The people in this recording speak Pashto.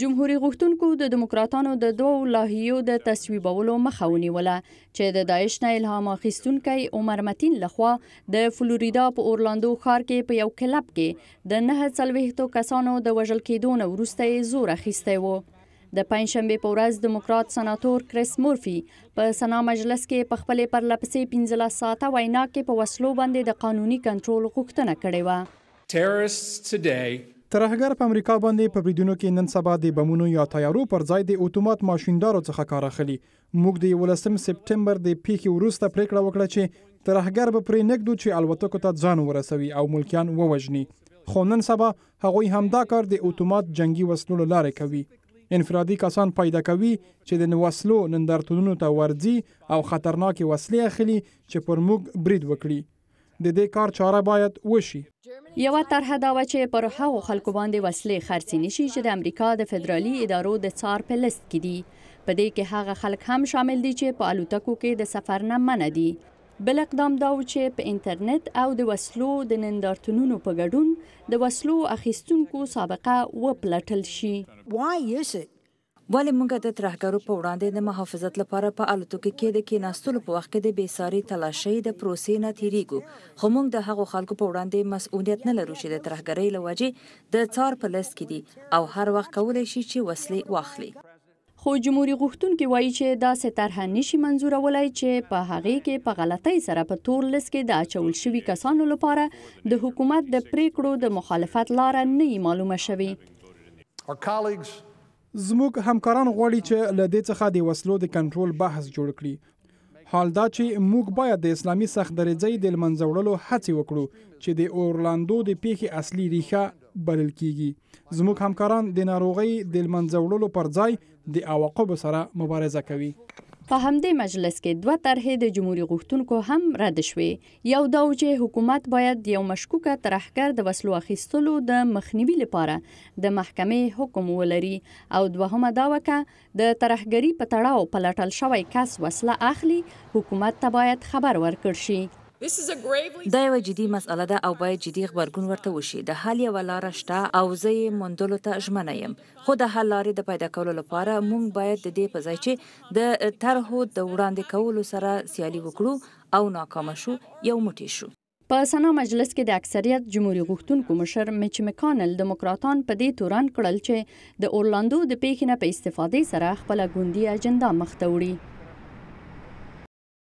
جمهور غوښتونکو د دیموکراتانو د دوو لاهیو د تصویبولو مخه ونیوله چې د داعش نه الهام اخیستونکی عمر متین لخوا د فلوریدا په اورلاندو ښار کې په یو کلب کې د نه څلوېښتو کسانو د وژل کېدو نه وروسته یې زور اخیستی و د پنځشنبې په ورځ دیموکرات سناتور کریس مورفي په سنا مجلس کې په خپلې پرلپسې پنځلس ساعته وینا کې په وسلو باندې د قانوني کنټرول غوښتنه کړې وه ترهګر په امریکا باندې په بریدونو کې نن سبا د بمونو یا تیارو پر ځای د اتومات ماشیندارو څخه کار اخلي موږ د 11 سپټمبر د پیښې وروسته پریکړه وکړه چې ترهګر به پرې نګدو چې الوتکو ته ځان ورسوي او ملکیان ووجني خو نن سبا هغوی همدا کار د اتومات جنگي وسلو لارې کوي انفرادي کسان پیدا کوي چې د وسلو نندارتونونو ته ورځي او خطرناکې وسلې اخلي چې پر موږ برید وکړي د دې کار چاره باید وشي یو طرحه دا و چې پر هغو خلکو باندې وسلې خرڅې نشي چې د امریکا د فدرالي ادارو د څار په لیست کې دي په دې کې هغه خلک هم شامل دي چې په الوتکو کې د سفر نه منع دي بل اقدام دا و چې په انټرنیټ او د وسلو د نندارتونونو په ګډون د وسلو اخیستونکو سابقه و پلټل شي ولی موږ د ترهګرو په وړاندې د محافظت لپاره په الوتکو کې د کیناستلو په وخت کې د بیساري تلاشۍ د پروسې نه تیریږو خو موږ د هغو خلکو په وړاندې مسؤلیت نه لرو چې د ترهګرۍ لوجې د څار په لست کې دي او هر وخت کولای شي چې وسلې واخلي خو جمهوریت غوښتونکي وایي چې دا ستره نشي منزور ولای چې په هغه کې په غلطۍ سره په تور لس کې د اچول شوی کسانو لپاره د حکومت د پریکړو د مخالفت لار نه معلومه شوی Our colleagues زموږ همکاران غواړي چې له دې څخه د وسلو د کنټرول بحث جوړ کړي حال دا چې موږ باید د اسلامي سخت درځي د منځوړلو هڅه وکړو چې د اورلاندو د پیښې اصلي ریښه بلل کیږي زموږ همکاران د ناروغي د منځوړلو پر ځای د عواقبو سره مبارزه کوي په همدې مجلس کې دوه طرحې د جمهوریت غوښتونکو هم رد شوې یو دا چې حکومت باید یو مشکوکه طرحګر د وسلو اخیستلو د مخنیوي لپاره د محکمې حکم ولري او دوهمه دا وکړه د طرحګری په تړاو پلټل شوی کس وسله اخلي حکومت ته باید خبر ورکړ شي دا یو جدي مسله ده او باید جدي خبرګون ورته وشي د حل یو لار شته او زه یې موندلو ته ژمنه یم خو د حل لارې د پیدا کولو لپاره موږ باید د دې په ځای چې د طرحو د وړاندې کولو سره سیالي وکړو او ناکام شو یو موټی شو په سنا مجلس کې د اکثریت جمهوریت غوښتونکو مشر میچ مکانل دیموکراتان په دې تورن کړل چې د اورلاندو د پیښې نه په استفادې سره خپل ګوندی اجنډا مخته وړي